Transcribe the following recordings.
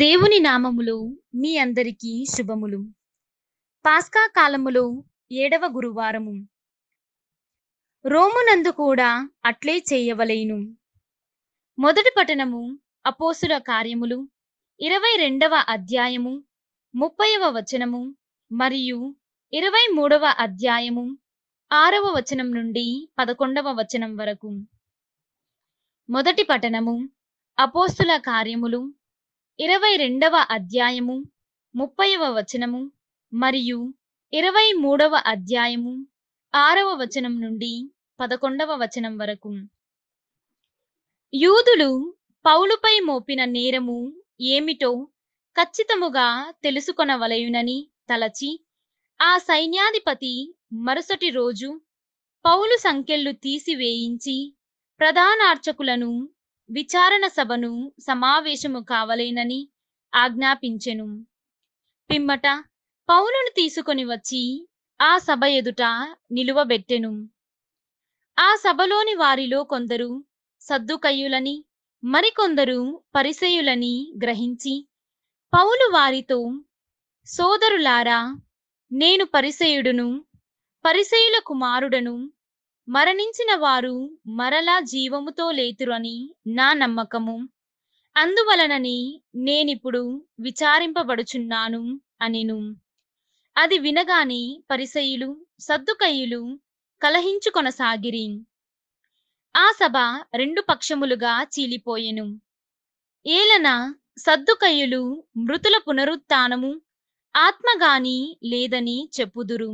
దేవుని నామములు మీ అందరికీ శుభములు పాస్కా కాలములో ఏడవ గురువారము రోమునందు కూడా అట్లే చేయవలేను మొదటి పట్టణము అపోసుల కార్యములు ఇరవై రెండవ అధ్యాయము ముప్పైవ వచనము మరియు ఇరవై మూడవ అధ్యాయము ఆరవ వచనం నుండి పదకొండవ వచనం వరకు మొదటి పట్టణము అపోస్తుల కార్యములు ఇరవై రెండవ అధ్యాయము ముప్పైవ వచనము మరియు ఇరవై మూడవ అధ్యాయము ఆరవ వచనం నుండి పదకొండవ వచనం వరకు యూదులు పౌలుపై మోపిన నేరము ఏమిటో ఖచ్చితముగా తెలుసుకొనవలయునని తలచి ఆ సైన్యాధిపతి మరుసటి రోజు పౌలు సంఖ్యలు తీసివేయించి ప్రధానార్చకులను విచారణ సభను సమావేశము కావలేనని ఆజ్ఞాపించెను పిమ్మట పౌలును తీసుకొని వచ్చి ఆ సభ ఎదుట నిలువబెట్టెను ఆ సభలోని వారిలో కొందరు సద్దుకయ్యులని మరికొందరు పరిసయులని గ్రహించి పౌలు వారితో సోదరులారా నేను పరిసయుడును పరిసయుల కుమారుడను మరణించిన వారు మరలా జీవముతో లేతురని నా నమ్మకము అందువలనని నేనిప్పుడు విచారింపబడుచున్నాను అనిను అది వినగానే పరిసయులు సద్దుకయులు కలహించుకొనసాగిరి ఆ సభ రెండు పక్షములుగా చీలిపోయెను ఏలన సద్దుకయ్యులు మృతుల పునరుత్నము ఆత్మగాని లేదని చెప్పుదురు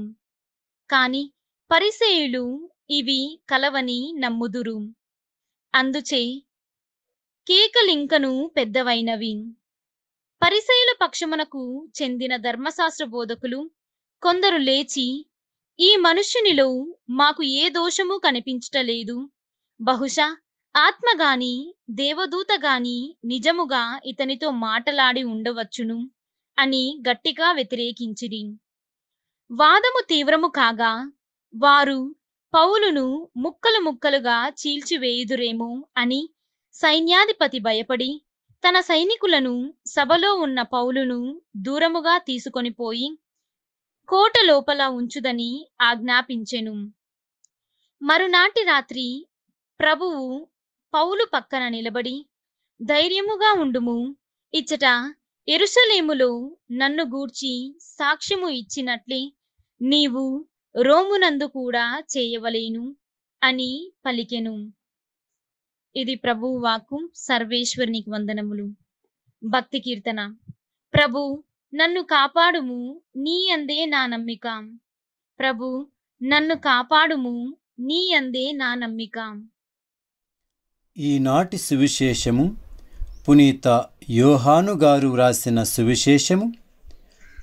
కాని పరిసేయులు ఇవి కలవని నమ్ముదురు అందుచే కేకలింకను పెద్దవైనవి పరిసయుల పక్షమునకు చెందిన ధర్మశాస్త్ర బోధకులు కొందరు లేచి ఈ మనుష్యునిలో మాకు ఏ దోషము కనిపించటలేదు బహుశా ఆత్మగాని దేవదూతగాని నిజముగా ఇతనితో మాటలాడి ఉండవచ్చును అని గట్టిగా వ్యతిరేకించిరి వాదము తీవ్రము కాగా వారు పౌలును ముక్కలు ముక్కలుగా చీల్చివేయుదురేమో అని సైన్యాధిపతి భయపడి తన సైనికులను సభలో ఉన్న పౌలును దూరముగా తీసుకొని పోయి కోట లోపల ఉంచుదని ఆజ్ఞాపించెను మరునాటి రాత్రి ప్రభువు పౌలు పక్కన నిలబడి ధైర్యముగా ఉండుము ఇచ్చట ఎరుసలేములో నన్ను గూర్చి సాక్ష్యము ఇచ్చినట్లే నీవు రోమునందు కూడా చేయవలేను అని పలికెను ఇది ప్రభు వాకు సర్వేశ్వరునికి వందనములు భక్తి కీర్తన ప్రభు నన్ను కాపాడుము నీ అందే నా నమ్మిక ప్రభు నన్ను కాపాడుము నీ అందే నా నమ్మిక ఈనాటి సువిశేషము పునీత యోహాను గారు వ్రాసిన సువిశేషము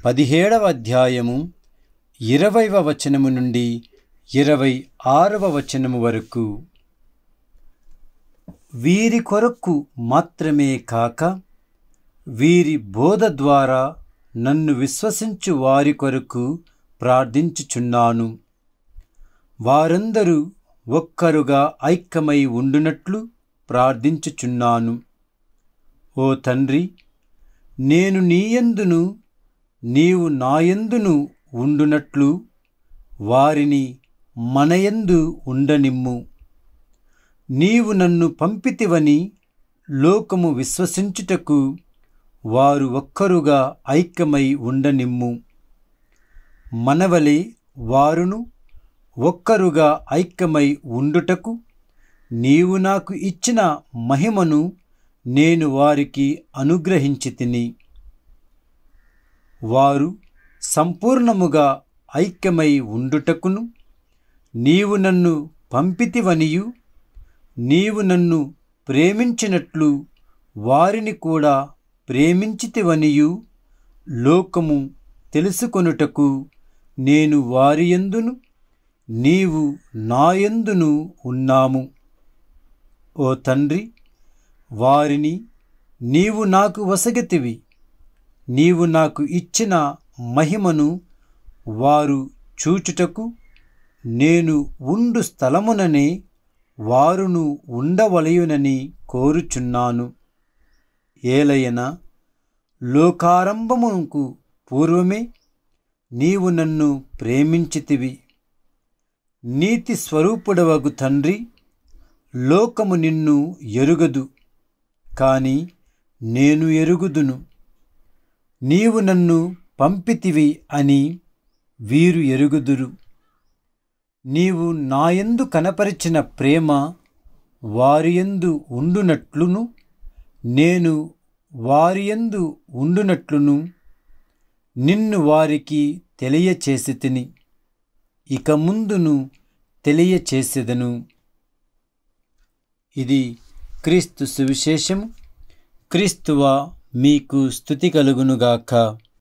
పదిహేడవ అధ్యాయము ఇరవైవ వచనము నుండి ఇరవై ఆరవ వచనము వరకు వీరి కొరకు మాత్రమే కాక వీరి బోధ ద్వారా నన్ను విశ్వసించు వారి కొరకు ప్రార్థించుచున్నాను వారందరూ ఒక్కరుగా ఐక్యమై ఉండునట్లు ప్రార్థించుచున్నాను ఓ తండ్రి నేను నీయందును నీవు నాయందును ఉండునట్లు వారిని మనయందు ఉండనిమ్ము నీవు నన్ను పంపితివని లోకము విశ్వసించుటకు వారు ఒక్కరుగా ఐక్యమై ఉండనిమ్ము మనవలే వారును ఒక్కరుగా ఐక్యమై ఉండుటకు నీవు నాకు ఇచ్చిన మహిమను నేను వారికి అనుగ్రహించి తిని వారు సంపూర్ణముగా ఐక్యమై ఉండుటకును నీవు నన్ను పంపితివనియు నీవు నన్ను ప్రేమించినట్లు వారిని కూడా ప్రేమించితివనియు లోకము తెలుసుకొనుటకు నేను వారి ఎందును నీవు నాయందును ఉన్నాము ఓ తండ్రి వారిని నీవు నాకు వసగతివి నీవు నాకు ఇచ్చిన మహిమను వారు చూచుటకు నేను ఉండు స్థలముననే వారును ఉండవలయునని కోరుచున్నాను ఏలయన లోకారంభమునకు పూర్వమే నీవు నన్ను ప్రేమించితివి నీతి స్వరూపుడవగు తండ్రి లోకము నిన్ను ఎరుగదు కానీ నేను ఎరుగుదును నీవు నన్ను పంపితివి అని వీరు ఎరుగుదురు నీవు నాయందు కనపరిచిన ప్రేమ వారియందు ఉండునట్లును నేను వారియందు ఉండునట్లును నిన్ను వారికి తెలియచేసి తిని ఇక ముందును తెలియచేసేదను ఇది క్రీస్తు సువిశేషం క్రీస్తువా మీకు స్థుతి కలుగునుగాక